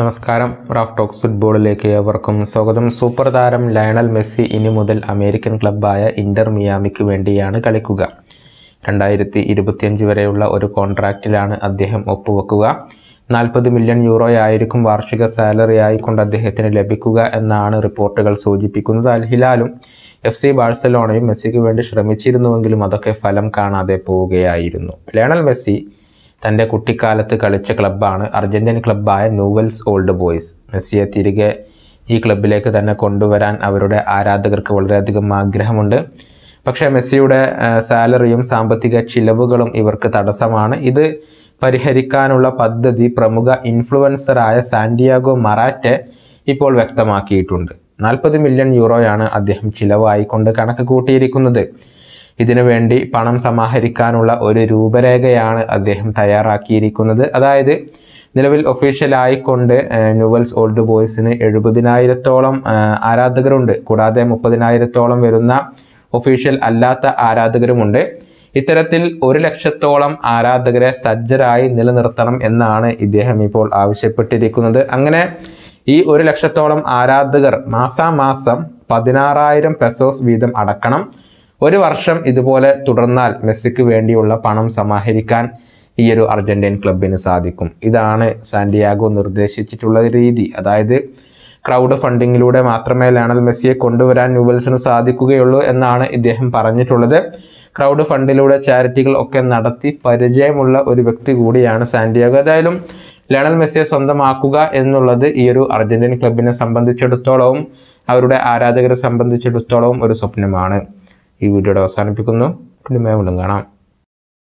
നമസ്കാരം Raf talks ഫുട്ബോളിലേക്ക് ഏവർക്കും സ്വാഗതം സൂപ്പർ താരം ലയണൽ മെസ്സി ഇനി മുതൽ അമേരിക്കൻ ക്ലബ്ബായ ഇൻ്റർ മിയാമിക്ക് വേണ്ടിയാണ് കളിക്കുക രണ്ടായിരത്തി ഇരുപത്തിയഞ്ച് വരെയുള്ള ഒരു കോൺട്രാക്റ്റിലാണ് അദ്ദേഹം ഒപ്പുവെക്കുക നാൽപ്പത് മില്യൺ യൂറോയായിരിക്കും വാർഷിക സാലറി ആയിക്കൊണ്ട് അദ്ദേഹത്തിന് ലഭിക്കുക എന്നാണ് റിപ്പോർട്ടുകൾ സൂചിപ്പിക്കുന്നത് അൽഹിലാലും എഫ് സി ബാഴ്സലോണയും മെസ്സിക്ക് വേണ്ടി ശ്രമിച്ചിരുന്നുവെങ്കിലും അതൊക്കെ ഫലം കാണാതെ പോവുകയായിരുന്നു ലയണൽ മെസ്സി തൻ്റെ കുട്ടിക്കാലത്ത് കളിച്ച ക്ലബ്ബാണ് അർജൻറ്റീൻ ക്ലബ്ബായ നൂവൽസ് ഓൾഡ് ബോയ്സ് മെസ്സിയെ തിരികെ ഈ ക്ലബിലേക്ക് തന്നെ കൊണ്ടുവരാൻ അവരുടെ ആരാധകർക്ക് വളരെയധികം ആഗ്രഹമുണ്ട് പക്ഷേ മെസ്സിയുടെ സാലറിയും സാമ്പത്തിക ചിലവുകളും ഇവർക്ക് തടസ്സമാണ് ഇത് പരിഹരിക്കാനുള്ള പദ്ധതി പ്രമുഖ ഇൻഫ്ലുവൻസറായ സാന്റിയാഗോ മറാറ്റെ ഇപ്പോൾ വ്യക്തമാക്കിയിട്ടുണ്ട് നാൽപ്പത് മില്യൺ യൂറോയാണ് അദ്ദേഹം ചിലവായിക്കൊണ്ട് കണക്ക് കൂട്ടിയിരിക്കുന്നത് വേണ്ടി പണം സമാഹരിക്കാനുള്ള ഒരു രൂപരേഖയാണ് അദ്ദേഹം തയ്യാറാക്കിയിരിക്കുന്നത് അതായത് നിലവിൽ ഒഫീഷ്യലായിക്കൊണ്ട് ന്യൂവൽസ് ഓൾഡ് ബോയ്സിന് എഴുപതിനായിരത്തോളം ആരാധകരുണ്ട് കൂടാതെ മുപ്പതിനായിരത്തോളം വരുന്ന ഒഫീഷ്യൽ അല്ലാത്ത ആരാധകരുമുണ്ട് ഇത്തരത്തിൽ ഒരു ലക്ഷത്തോളം ആരാധകരെ സജ്ജരായി നിലനിർത്തണം എന്നാണ് ഇദ്ദേഹം ഇപ്പോൾ ആവശ്യപ്പെട്ടിരിക്കുന്നത് അങ്ങനെ ഈ ഒരു ലക്ഷത്തോളം ആരാധകർ മാസാമാസം പതിനാറായിരം പെസോസ് വീതം അടക്കണം ഒരു വർഷം ഇതുപോലെ തുടർന്നാൽ മെസ്സിക്ക് വേണ്ടിയുള്ള പണം സമാഹരിക്കാൻ ഈ ഒരു അർജൻറ്റീൻ ക്ലബിന് സാധിക്കും ഇതാണ് സാന്റിയാഗോ നിർദ്ദേശിച്ചിട്ടുള്ള രീതി അതായത് ക്രൗഡ് ഫണ്ടിങ്ങിലൂടെ മാത്രമേ ലയണൽ മെസ്സിയെ കൊണ്ടുവരാൻ ന്യൂവൽസിന് സാധിക്കുകയുള്ളൂ എന്നാണ് ഇദ്ദേഹം പറഞ്ഞിട്ടുള്ളത് ക്രൗഡ് ഫണ്ടിലൂടെ ചാരിറ്റികൾ ഒക്കെ നടത്തി പരിചയമുള്ള ഒരു വ്യക്തി കൂടിയാണ് സാന്റിയാഗോ ഏതായാലും ലയണൽ മെസ്സിയെ സ്വന്തമാക്കുക എന്നുള്ളത് ഈ ഒരു അർജൻറ്റീൻ ക്ലബിനെ സംബന്ധിച്ചിടത്തോളവും അവരുടെ ആരാധകരെ സംബന്ധിച്ചിടത്തോളവും ഒരു സ്വപ്നമാണ് ഈ വീഡിയോയുടെ അവസാനിപ്പിക്കുന്നു പിന്നെ മേമുണ്ടും കാണാം